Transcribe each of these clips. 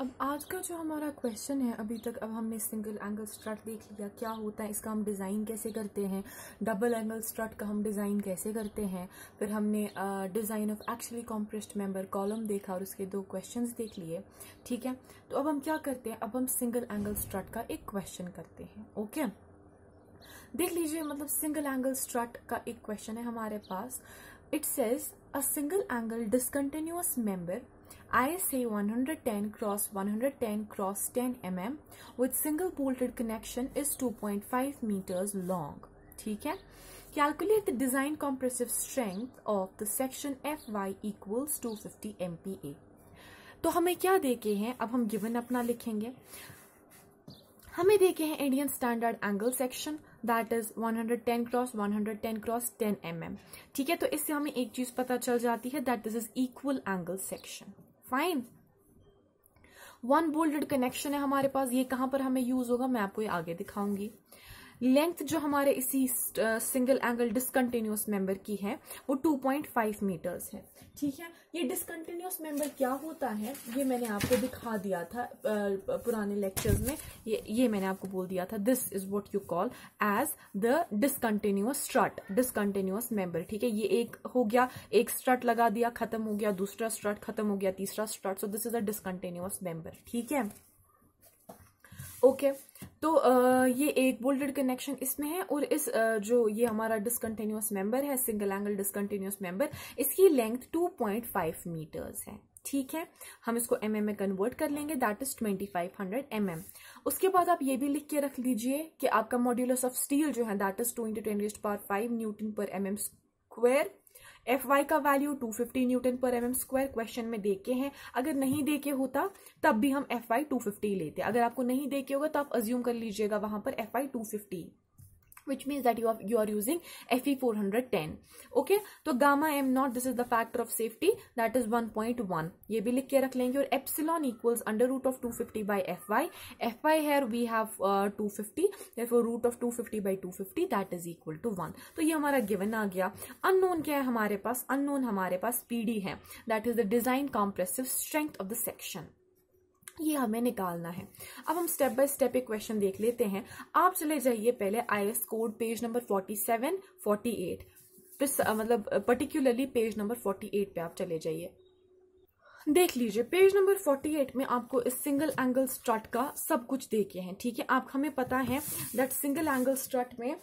अब आज का जो हमारा क्वेश्चन है अभी तक अब हमने सिंगल एंगल स्ट्रट देख लिया क्या होता है इसका हम डिज़ाइन कैसे करते हैं डबल एंगल स्ट्रट का हम डिज़ाइन कैसे करते हैं फिर हमने design of actually compressed member column देखा और उसके दो क्वेश्चंस देख लिए ठीक है तो अब हम क्या करते हैं अब हम सिंगल एंगल स्ट्रट का एक क्वेश्चन करते हैं ओके देख लीजिए मतलब सिंगल एंगल स्ट्रट का एक क्वेश्चन है हमारे पास it says a single angle discontinuous member I say 110 cross 110 cross 10 mm with single bolted connection is 2.5 meters long. ठीक है Calculate the design compressive strength of the section Fy equals 250 MPa. तो हमें क्या देखे हैं अब हम गिवन अपना लिखेंगे हमें देखे हैं Indian standard angle section that is 110 cross 110 cross 10 m mm. ठीक है तो इससे हमें एक चीज पता चल जाती है that this is equal angle section fine one bolted connection है हमारे पास ये कहां पर हमें यूज होगा मैं आपको ये आगे दिखाऊंगी लेंथ जो हमारे इसी सिंगल एंगल डिसकंटिन्यूस मेंबर की है वो 2.5 मीटर्स है ठीक है ये डिसकंटिन्यूस मेंबर क्या होता है ये मैंने आपको दिखा दिया था पुराने लेक्चर्स में ये ये मैंने आपको बोल दिया था this is what you call as the discontinuous strut discontinuous member ठीक है ये एक हो गया एक स्ट्रट लगा दिया खत्म हो गया दूसरा स्ट्रट खत्म हो गया तीसरा strut so this is a discontinuous member ठीक है ओके okay. तो आ, ये एक बोल्डेड कनेक्शन इसमें है और इस आ, जो ये हमारा डिसकंटिन्यूस मेंबर है सिंगल एंगल डिसकंटिन्यूस मेंबर इसकी लेंथ 2.5 मीटर्स है ठीक है हम इसको एम mm में कन्वर्ट कर लेंगे दैट इज 2500 हंड्रेड mm. उसके बाद आप ये भी लिख के रख लीजिए कि आपका मॉड्यूलस ऑफ स्टील जो है that is two into ten power five newton पर एम एम एफ वाई का वैल्यू टू फिफ्टी न्यूटन पर एम एम स्क्वायर क्वेश्चन में देखे हैं अगर नहीं देखे होता तब भी हम एफ वाई टू फिफ्टी लेते अगर आपको नहीं देखे होगा तो आप अज्यूम कर लीजिएगा वहां पर F Y two fifty which that you you are using F E four hundred ten okay तो gamma M naught this is the factor of safety that is one point one ये भी लिख के रख लेंगे और epsilon equals under root of two fifty by F Y F Y here we have two fifty root of two fifty by two fifty that is equal to one तो ये हमारा गिवन आ गया अननोन क्या है हमारे पास unknown हमारे पास पीडी है that is the design compressive strength of the section ये हमें निकालना है अब हम स्टेप बाय स्टेप एक क्वेश्चन देख लेते हैं आप चले जाइए पहले I S code page number forty seven forty eight मतलब particularly page number forty eight पे आप चले जाइए देख लीजिए पेज नंबर 48 में आपको इस सिंगल एंगल स्ट्रट का सब कुछ देखे हैं ठीक है आप हमें पता है दैट सिंगल एंगल स्ट्रट में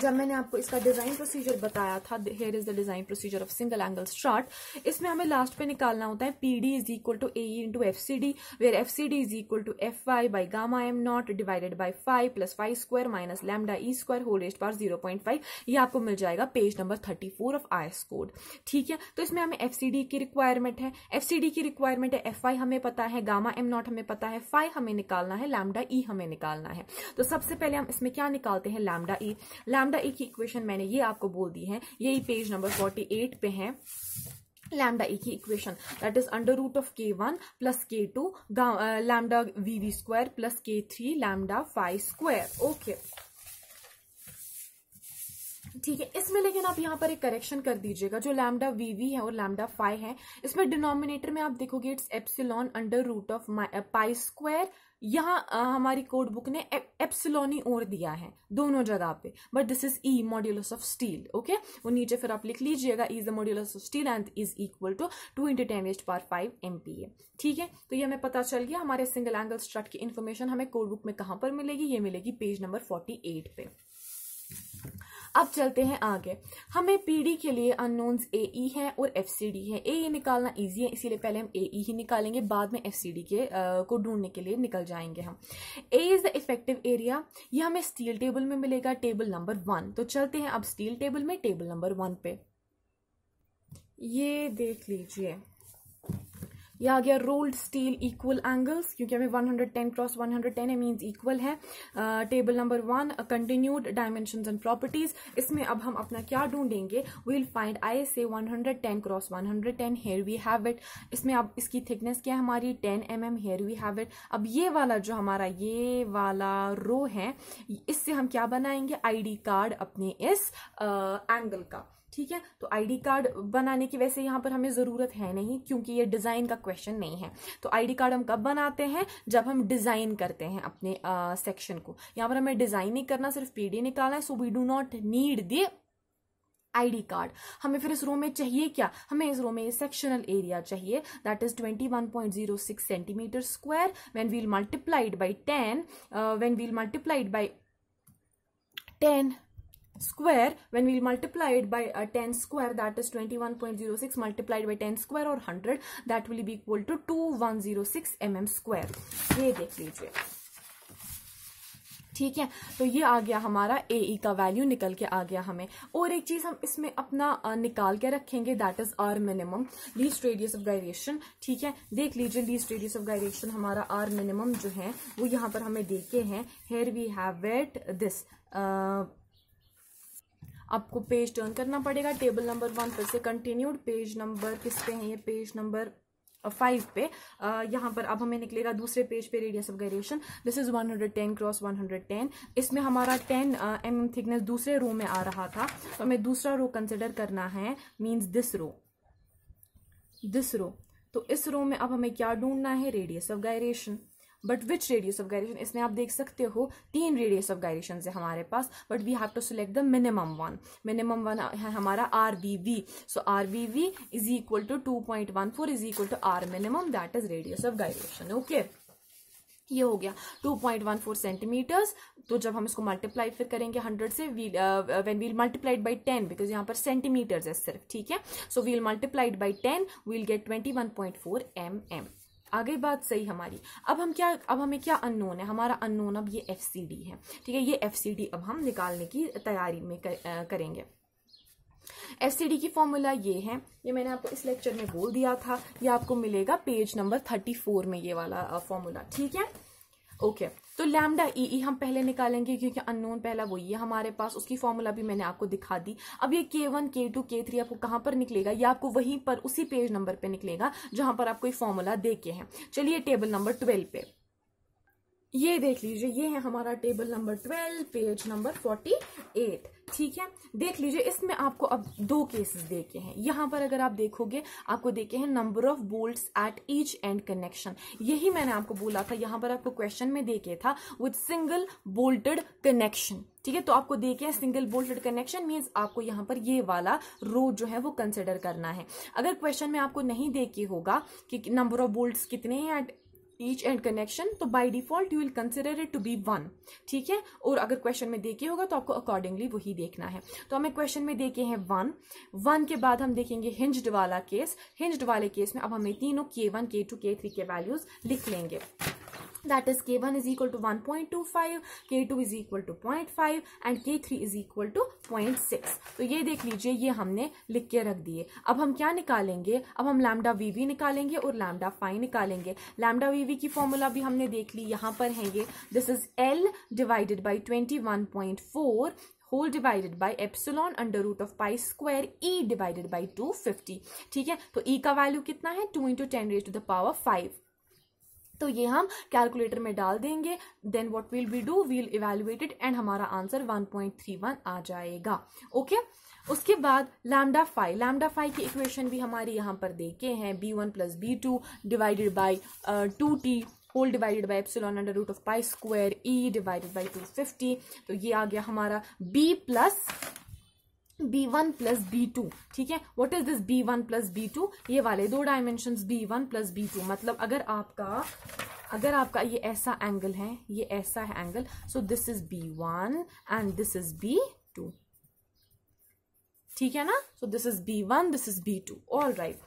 जब मैंने आपको इसका डिजाइन प्रोसीजर बताया था here is the design procedure of single angle strut इसमें हमें लास्ट पे निकालना होता है P D is equal to A into F C D where F C D is equal to F Y by gamma M naught divided by five plus five square minus lambda E square whole raised power zero point five ये आपको मिल जाएगा page number thirty four of IS code ठीक है तो इसमें हमें F C D की रिक्वायरमेंट है एफ सी डी की रिक्वायरमेंट है एफ आई हमें पता है गामा एम नॉट हमें पता है फाइव हमें निकालना है लैमडा ई e हमें निकालना है तो सबसे पहले हम इसमें क्या निकालते हैं लैमडा ई e. लैमडा एक की इक्वेशन मैंने ये आपको बोल दी है यही पेज नंबर फोर्टी एट पे है लैमडा ए की equation that is under root of K one plus K two lambda V V square plus K three lambda five square okay then आप यहाँ पर एक करेक्शन कर दीजिएगा जो लैमडा वीवी है और लैमडा फाइव है इसमें डिनोमिनेटर में आप देखोगे it's epsilon under root of pi square यहाँ uh, हमारी कोड बुक ने एप्सिलोनी और दिया है दोनों जगह पे but this is E modulus of steel okay वो नीचे फिर आप लिख लीजिएगा is the modulus of steel and is equal to two into ten raised power five M ठीक है तो ये हमें पता चल गया हमारे सिंगल एंगल स्ट्रट की इन्फॉर्मेशन हमें कोड बुक में कहाँ पर मिलेगी ये मिलेगी पेज नंबर फोर्टी एट पे अब चलते हैं आगे हमें पीडी के लिए अननोन्स ए ई है और एफ सी डी है ए ई निकालना ईजी है इसीलिए पहले हम ए ई e ही निकालेंगे बाद में एफ सी डी के आ, को ढूंढने के लिए निकल जाएंगे हम A is the effective area ये हमें स्टील टेबल में मिलेगा टेबल नंबर वन तो चलते हैं अब स्टील टेबल में टेबल नंबर वन पे ये देख लीजिए ये आ गया रोल्ड स्टील इक्वल एंगल्स क्योंकि हमें 110 क्रॉस 110 है मीन्स इक्वल है table number one continued dimension and properties इसमें अब हम अपना क्या ढूंढेंगे विल फाइंड आई से 110 cross 110 here we have it इसमें अब इसकी थिकनेस क्या है हमारी 10 M M here we have it अब ये वाला जो हमारा ये वाला रो है इससे हम क्या बनाएंगे डी कार्ड अपने इस एंगल uh, का ठीक है तो आईडी कार्ड बनाने की वैसे यहाँ पर हमें ज़रूरत है नहीं क्योंकि ये डिज़ाइन का क्वेश्चन नहीं है तो आईडी कार्ड हम कब बनाते हैं जब हम डिज़ाइन करते हैं अपने सेक्शन को यहाँ पर हमें डिज़ाइन नहीं करना सिर्फ पीडी निकालना है so we do not need the ID card हमें फिर इस रो में चाहिए क्या हमें इस रो में सेक्शनल एरिया चाहिए that is 21.06 centimetre square when we'll multiplied by 10 when we'll multiplied by 10 square when we multiply it by a uh, 10 square that is 21.06 multiplied by 10 square or 100 that will be equal to 2106 mm square ये देख लीजिए ठीक है तो ये आ गया हमारा ए ई e का वैल्यू निकल के आ गया हमें और एक चीज हम इसमें अपना निकाल के रखेंगे that is R minimum least radius of gyration ठीक है देख लीजिए लीस्ट रेडियस ऑफ गायरेशन हमारा आर मिनिमम जो है वो यहाँ पर हमें देखे हैं here we have wait this आपको पेज टर्न करना पड़ेगा टेबल नंबर वन पर से कंटिन्यूड पेज नंबर किस पे है ये पेज नंबर फाइव पे यहाँ पर अब हमें निकलेगा दूसरे पेज पे radius of gyration this is 110 cross 110 इसमें हमारा 10 एम एम थिकनेस दूसरे रो में आ रहा था तो हमें दूसरा रो कंसिडर करना है means this row this row तो इस रो में अब हमें क्या ढूंढना है radius of gyration but which radius of gyration इसमें आप देख सकते हो तीन रेडियस ऑफ गायरेशन है हमारे पास but we have to select the minimum one minimum one है हमारा R V V so R V V is equal to two point one four is equal to R minimum that is radius of gyration okay ये हो गया 2.14 centimetres तो जब हम इसको multiply फिर करेंगे 100 से we'll when we'll multiplied by 10 because यहां पर सेंटीमीटर्स है सिर्फ ठीक है so we'll multiplied by 10 we'll get 21.4 M M आगे बात सही हमारी अब हम क्या अब हमें क्या अननोन है हमारा अननोन अब ये एफ है ठीक है ये एफ अब हम निकालने की तैयारी में कर, करेंगे एफ की फॉर्मूला ये है ये मैंने आपको इस लेक्चर में बोल दिया था ये आपको मिलेगा पेज नंबर थर्टी फोर में ये वाला फॉर्मूला ठीक है ओके okay. तो लैमडा ई ई हम पहले निकालेंगे क्योंकि अननोन पहला वही है हमारे पास उसकी फॉर्मूला भी मैंने आपको दिखा दी अब ये के वन के टू के थ्री आपको कहां पर निकलेगा ये आपको वहीं पर उसी पेज नंबर पे निकलेगा जहां पर आपको ये फॉर्मूला दे के हैं चलिए टेबल नंबर ट्वेल्व पे ये देख लीजिए ये है हमारा table number twelve page number forty eight ठीक है देख लीजिए इसमें आपको अब दो केसेस देखे हैं यहां पर अगर आप देखोगे आपको देखे हैं number of bolts at each end connection यही मैंने आपको बोला था यहां पर आपको क्वेश्चन में देखे था विथ सिंगल बोल्टेड कनेक्शन ठीक है तो आपको देखे हैं सिंगल बोल्टेड कनेक्शन मीन्स आपको यहां पर ये वाला रो जो है वो कंसिडर करना है अगर क्वेश्चन में आपको नहीं देखे होगा कि नंबर ऑफ बोल्ट कितने हैं एट ईच एंड कनेक्शन तो by default you will consider it to be one ठीक है और अगर क्वेश्चन में देखे होगा तो आपको अकॉर्डिंगली वही देखना है तो हमें क्वेश्चन में देखे हैं वन वन के बाद हम देखेंगे हिंज्ड वाला केस हिंज्ड वाले केस में अब हमें तीनों के वन के टू के थ्री के वैल्यूज लिख लेंगे that is k1 is equal to 1.25 k2 is equal to 0.5 and k3 is equal to 0.6 तो ये देख लीजिए ये हमने लिख के रख दिए अब हम क्या निकालेंगे अब हम लैमडा वी वी निकालेंगे और लैमडा फाइव निकालेंगे लैमडा वी वी की फॉर्मूला भी हमने देख ली यहां पर है ये this is L divided by twenty one point four whole divided by epsilon under root of pi square E divided by two fifty ठीक है तो ई e का वैल्यू कितना है two into ten raise to the power five तो ये हम calculator में डाल देंगे then what will B duly evaluated and हमारा आंसर 1.31 आ जाएगा ओके okay? उसके बाद लैमडा फाइव लैमडा फाइव की इक्वेशन भी हमारी यहाँ पर देखे हैं B one plus B two divided by two T whole divided by epsilon under root of pi square E divided by two fifty तो ये आ गया हमारा B plus B one plus B two ठीक है what is this B one plus B to ये वाले दो dimension B one plus B two मतलब अगर आपका अगर आपका ये ऐसा एंगल है ये ऐसा है angle so this is B one and this is B two ठीक है ना so this is B one this is B two all right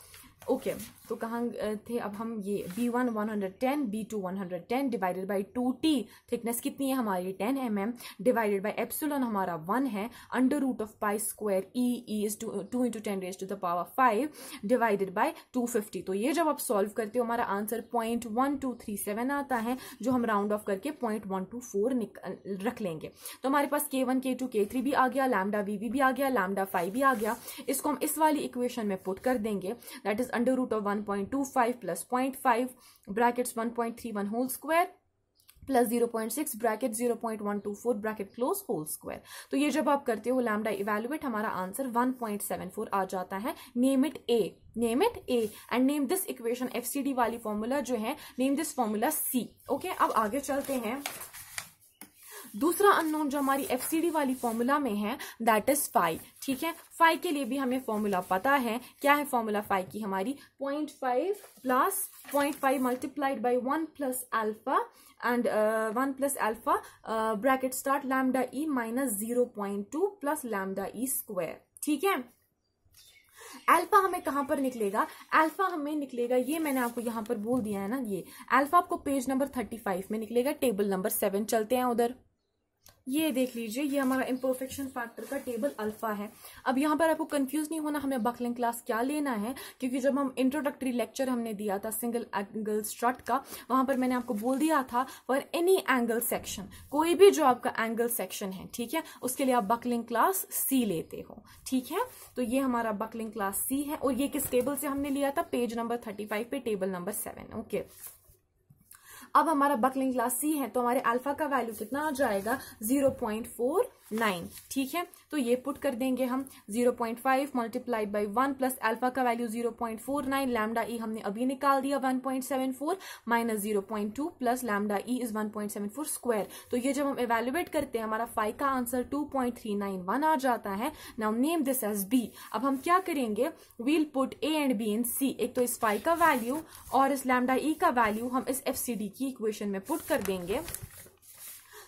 okay तो कहाँ थे अब हम ये B one one 110 ten B two one hundred ten divided by two T thickness कितनी है हमारी ten M M divided by epsilon हमारा वन है under root of pi square E E is two two into ten raise to the power five divided by two fifty तो ये जब आप solve करते हो हमारा answer point one two three seven आता है जो हम राउंड ऑफ करके पॉइंट वन टू फोर रख लेंगे तो हमारे पास के वन के टू के थ्री भी आ गया लैमडा वी भी आ गया लैमडा फाइव भी आ गया इसको हम इस वाली इक्वेशन में पुट कर देंगे that is under root of one one point two five plus point five brackets one point three one whole square plus zero point six bracket zero point one two four bracket close whole square तो ये जब आप करते हो lambda evaluate हमारा answer one point seven four आ जाता है name it A name it A and name this equation F C D वाली फॉर्मूला जो है name this formula C okay अब आगे चलते हैं दूसरा अननोन जो हमारी एफसीडी वाली फॉर्मूला में है दैट इज फाइव ठीक है फाइव के लिए भी हमें फॉर्मूला पता है क्या है फॉर्मूला फाइव की हमारी point five plus point five multiplied by one plus alpha and one plus alpha bracket start lambda E minus zero point two plus lambda E square ठीक है अल्फा हमें कहां पर निकलेगा अल्फा हमें निकलेगा ये मैंने आपको यहां पर बोल दिया है ना ये अल्फा आपको पेज नंबर थर्टी फाइव में निकलेगा टेबल नंबर सेवन चलते हैं उधर ये देख लीजिए ये हमारा इम्परफेक्शन फैक्टर का टेबल अल्फा है अब यहाँ पर आपको कंफ्यूज नहीं होना हमें बकलिंग क्लास क्या लेना है क्योंकि जब हम इंट्रोडक्टरी लेक्चर हमने दिया था सिंगल एंगल स्ट्रट का वहां पर मैंने आपको बोल दिया था फॉर एनी एंगल सेक्शन कोई भी जो आपका एंगल सेक्शन है ठीक है उसके लिए आप बकलिंग क्लास सी लेते हो ठीक है तो ये हमारा बकलिंग क्लास सी है और ये किस टेबल से हमने लिया था पेज नंबर थर्टी फाइव पे table number seven okay okay. अब हमारा बकलिंग क्लास सी है तो हमारे अल्फा का वैल्यू कितना आ जाएगा जीरो पॉइंट फोर नाइन ठीक है तो ये पुट कर देंगे हम zero point five multiply by one plus alpha का value zero point four nine lambda E हमने अभी निकाल दिया one point seven four minus zero point two plus lambda E is one point seven four square तो ये जब हम evaluate करते हैं हमारा फाइव का answer two point three nine one आ जाता है now name this as B अब हम क्या करेंगे we'll put A and B in C एक तो इस फाइव का वैल्यू और इस लैमडा ई e का वैल्यू हम इस एफ सी डी की इक्वेशन में पुट कर देंगे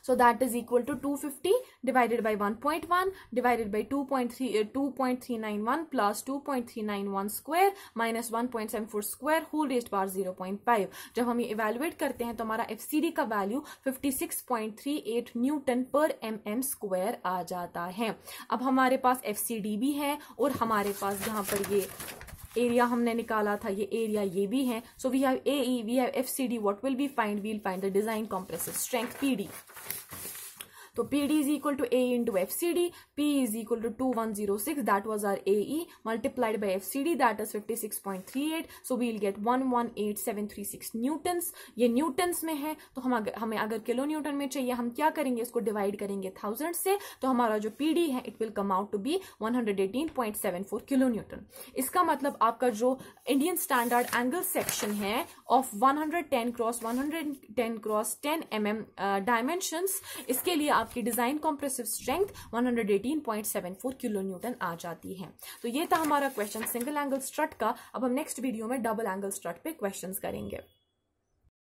so that is equal to 250 divided by 1.1 divided by 2.3 point 2.391 plus 2.391 square minus 1.74 square whole raised बार 0.5 जब हम ये इवेलुएट करते हैं तो हमारा एफ का वैल्यू 56.38 न्यूटन पर एम एम स्क्वायर आ जाता है अब हमारे पास एफ भी है और हमारे पास यहाँ पर ये एरिया हमने निकाला था ये एरिया ये भी है so we have A we have F C D what will be find we'll find the design compressive strength P D तो P D is equal to A into F C D P is equal to two one zero six that was R A E multiplied by F C D that is fifty six point three eight so we'll get one one eight seven three six Newton's ये newtons में है तो हम अगर हमें अगर kilo Newton में चाहिए हम क्या करेंगे इसको डिवाइड करेंगे थाउजेंड से तो हमारा जो पी डी है it will come out to be one hundred eighteen point seven four kilo newton इसका मतलब आपका जो इंडियन स्टैंडर्ड एंगल सेक्शन है of one hundred ten cross one hundred ten cross ten M M dimension इसके लिए आप आपकी design compressive strength 118.74 kilo newton आ जाती है तो ये था हमारा क्वेश्चन सिंगल एंगल स्ट्रट का अब हम नेक्स्ट वीडियो में डबल एंगल स्ट्रट पे क्वेश्चन करेंगे